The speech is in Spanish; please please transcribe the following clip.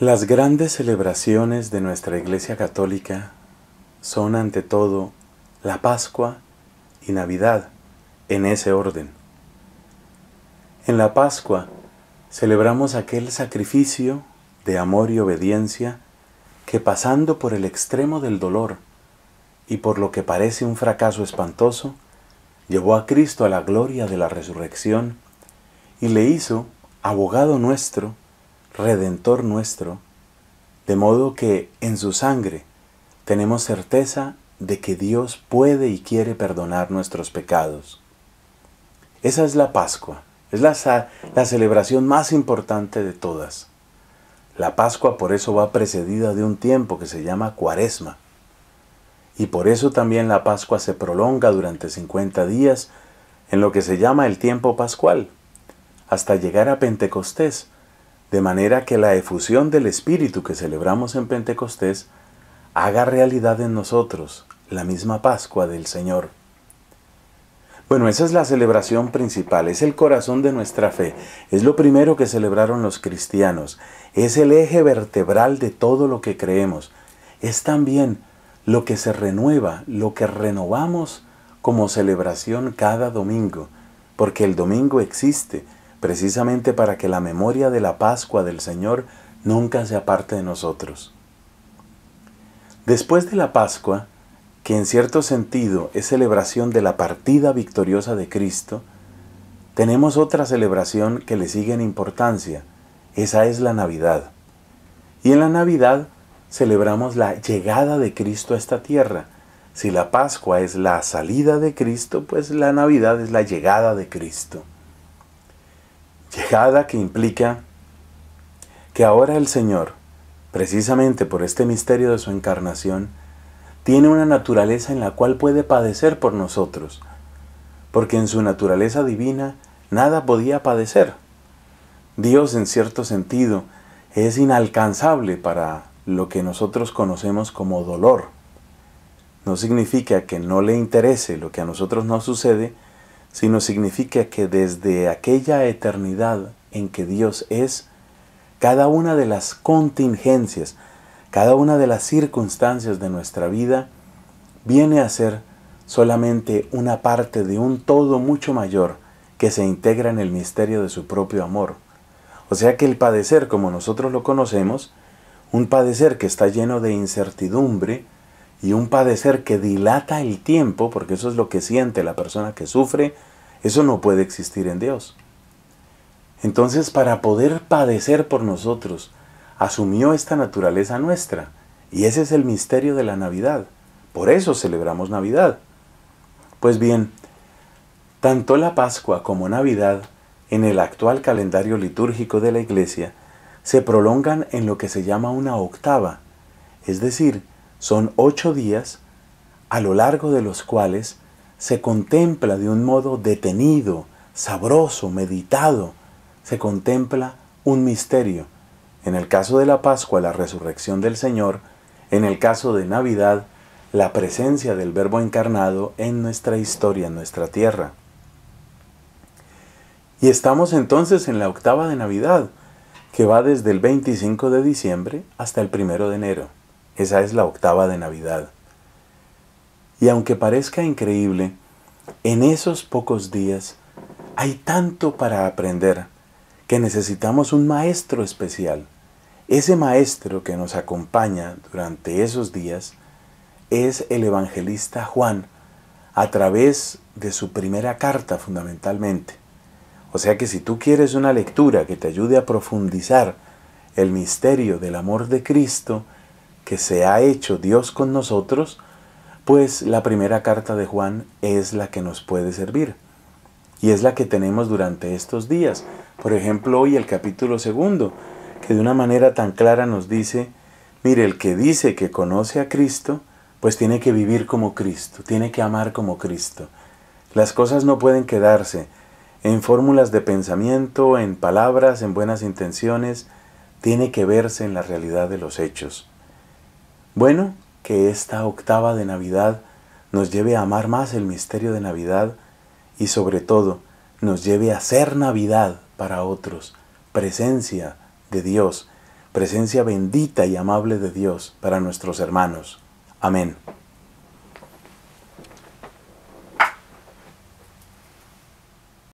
Las grandes celebraciones de nuestra Iglesia Católica son ante todo la Pascua y Navidad en ese orden. En la Pascua celebramos aquel sacrificio de amor y obediencia que pasando por el extremo del dolor y por lo que parece un fracaso espantoso, llevó a Cristo a la gloria de la resurrección y le hizo abogado nuestro redentor nuestro, de modo que en su sangre tenemos certeza de que Dios puede y quiere perdonar nuestros pecados. Esa es la Pascua, es la, la celebración más importante de todas. La Pascua por eso va precedida de un tiempo que se llama Cuaresma. Y por eso también la Pascua se prolonga durante 50 días en lo que se llama el tiempo pascual, hasta llegar a Pentecostés, de manera que la efusión del Espíritu que celebramos en Pentecostés haga realidad en nosotros la misma Pascua del Señor. Bueno, esa es la celebración principal, es el corazón de nuestra fe, es lo primero que celebraron los cristianos, es el eje vertebral de todo lo que creemos, es también lo que se renueva, lo que renovamos como celebración cada domingo, porque el domingo existe, precisamente para que la memoria de la Pascua del Señor nunca se aparte de nosotros. Después de la Pascua, que en cierto sentido es celebración de la partida victoriosa de Cristo, tenemos otra celebración que le sigue en importancia, esa es la Navidad. Y en la Navidad celebramos la llegada de Cristo a esta tierra. Si la Pascua es la salida de Cristo, pues la Navidad es la llegada de Cristo. Llegada que implica que ahora el Señor, precisamente por este misterio de su encarnación, tiene una naturaleza en la cual puede padecer por nosotros, porque en su naturaleza divina nada podía padecer. Dios en cierto sentido es inalcanzable para lo que nosotros conocemos como dolor. No significa que no le interese lo que a nosotros nos sucede, sino significa que desde aquella eternidad en que Dios es, cada una de las contingencias, cada una de las circunstancias de nuestra vida viene a ser solamente una parte de un todo mucho mayor que se integra en el misterio de su propio amor. O sea que el padecer como nosotros lo conocemos, un padecer que está lleno de incertidumbre, y un padecer que dilata el tiempo, porque eso es lo que siente la persona que sufre, eso no puede existir en Dios. Entonces, para poder padecer por nosotros, asumió esta naturaleza nuestra. Y ese es el misterio de la Navidad. Por eso celebramos Navidad. Pues bien, tanto la Pascua como Navidad, en el actual calendario litúrgico de la Iglesia, se prolongan en lo que se llama una octava, es decir, son ocho días a lo largo de los cuales se contempla de un modo detenido, sabroso, meditado, se contempla un misterio. En el caso de la Pascua, la resurrección del Señor, en el caso de Navidad, la presencia del Verbo encarnado en nuestra historia, en nuestra tierra. Y estamos entonces en la octava de Navidad, que va desde el 25 de diciembre hasta el 1 de enero. Esa es la octava de Navidad. Y aunque parezca increíble, en esos pocos días hay tanto para aprender que necesitamos un maestro especial. Ese maestro que nos acompaña durante esos días es el evangelista Juan, a través de su primera carta fundamentalmente. O sea que si tú quieres una lectura que te ayude a profundizar el misterio del amor de Cristo, que se ha hecho Dios con nosotros, pues la primera carta de Juan es la que nos puede servir. Y es la que tenemos durante estos días. Por ejemplo, hoy el capítulo segundo, que de una manera tan clara nos dice, mire, el que dice que conoce a Cristo, pues tiene que vivir como Cristo, tiene que amar como Cristo. Las cosas no pueden quedarse en fórmulas de pensamiento, en palabras, en buenas intenciones, tiene que verse en la realidad de los hechos. Bueno, que esta octava de Navidad nos lleve a amar más el misterio de Navidad y sobre todo nos lleve a ser Navidad para otros, presencia de Dios, presencia bendita y amable de Dios para nuestros hermanos. Amén.